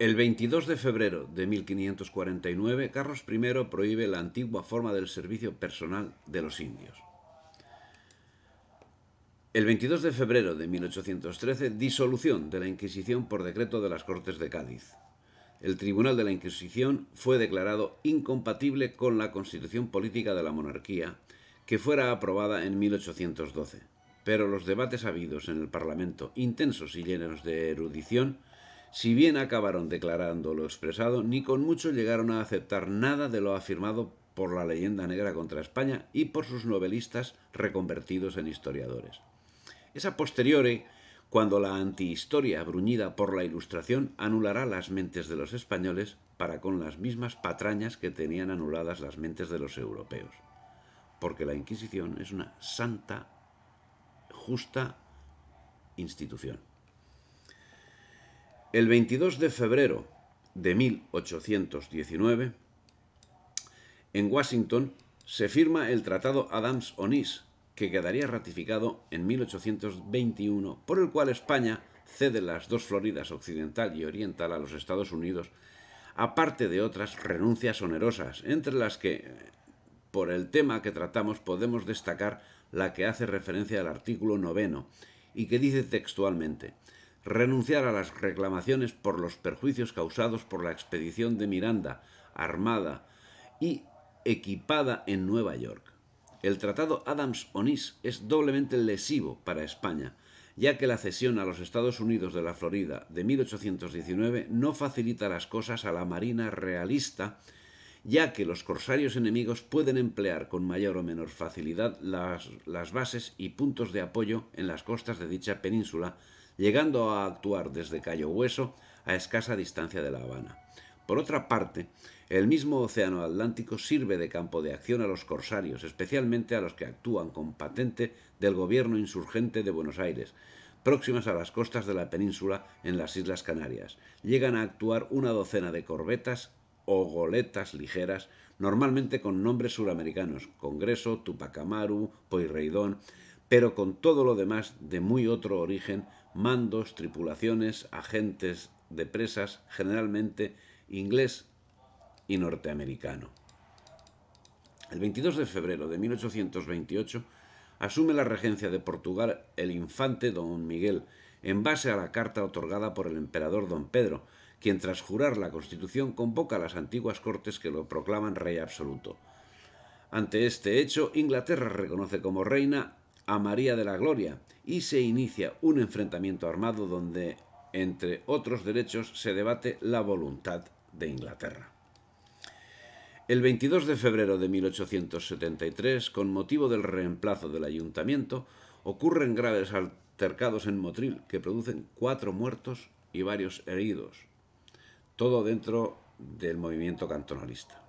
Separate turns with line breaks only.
El 22 de febrero de 1549, Carlos I prohíbe la antigua forma del servicio personal de los indios. El 22 de febrero de 1813, disolución de la Inquisición por decreto de las Cortes de Cádiz. El Tribunal de la Inquisición fue declarado incompatible con la Constitución Política de la Monarquía, que fuera aprobada en 1812. Pero los debates habidos en el Parlamento, intensos y llenos de erudición, si bien acabaron declarando lo expresado, ni con mucho llegaron a aceptar nada de lo afirmado por la leyenda negra contra España y por sus novelistas reconvertidos en historiadores. Es a posteriori cuando la antihistoria bruñida por la Ilustración anulará las mentes de los españoles para con las mismas patrañas que tenían anuladas las mentes de los europeos. Porque la Inquisición es una santa, justa institución. El 22 de febrero de 1819, en Washington se firma el Tratado Adams-Onís, que quedaría ratificado en 1821, por el cual España cede las dos Floridas occidental y oriental a los Estados Unidos, aparte de otras renuncias onerosas, entre las que, por el tema que tratamos, podemos destacar la que hace referencia al artículo noveno, y que dice textualmente, renunciar a las reclamaciones por los perjuicios causados por la expedición de Miranda, armada y equipada en Nueva York. El tratado Adams-Onís es doblemente lesivo para España, ya que la cesión a los Estados Unidos de la Florida de 1819 no facilita las cosas a la Marina realista, ya que los corsarios enemigos pueden emplear con mayor o menor facilidad las, las bases y puntos de apoyo en las costas de dicha península, llegando a actuar desde Cayo Hueso a escasa distancia de La Habana. Por otra parte, el mismo Océano Atlántico sirve de campo de acción a los corsarios, especialmente a los que actúan con patente del gobierno insurgente de Buenos Aires, próximas a las costas de la península en las Islas Canarias. Llegan a actuar una docena de corbetas o goletas ligeras, normalmente con nombres suramericanos, Congreso, Tupacamaru, Poyreidón, pero con todo lo demás de muy otro origen mandos, tripulaciones, agentes de presas, generalmente inglés y norteamericano. El 22 de febrero de 1828 asume la regencia de Portugal el infante don Miguel, en base a la carta otorgada por el emperador don Pedro, quien tras jurar la Constitución convoca a las antiguas Cortes que lo proclaman rey absoluto. Ante este hecho, Inglaterra reconoce como reina a María de la Gloria y se inicia un enfrentamiento armado donde, entre otros derechos, se debate la voluntad de Inglaterra. El 22 de febrero de 1873, con motivo del reemplazo del ayuntamiento, ocurren graves altercados en Motril que producen cuatro muertos y varios heridos, todo dentro del movimiento cantonalista.